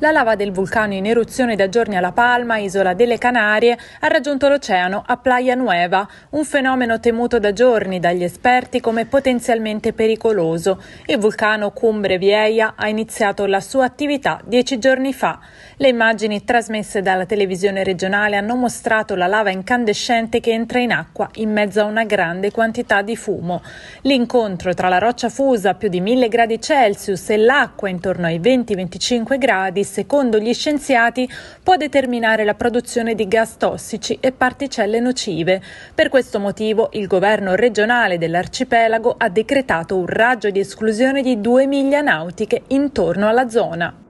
La lava del vulcano in eruzione da giorni alla Palma, isola delle Canarie, ha raggiunto l'oceano a Playa Nueva, un fenomeno temuto da giorni dagli esperti come potenzialmente pericoloso. Il vulcano Cumbre Vieja ha iniziato la sua attività dieci giorni fa. Le immagini trasmesse dalla televisione regionale hanno mostrato la lava incandescente che entra in acqua in mezzo a una grande quantità di fumo. L'incontro tra la roccia fusa a più di 1000 gradi Celsius e l'acqua intorno ai 20-25 gradi secondo gli scienziati può determinare la produzione di gas tossici e particelle nocive. Per questo motivo il governo regionale dell'arcipelago ha decretato un raggio di esclusione di due miglia nautiche intorno alla zona.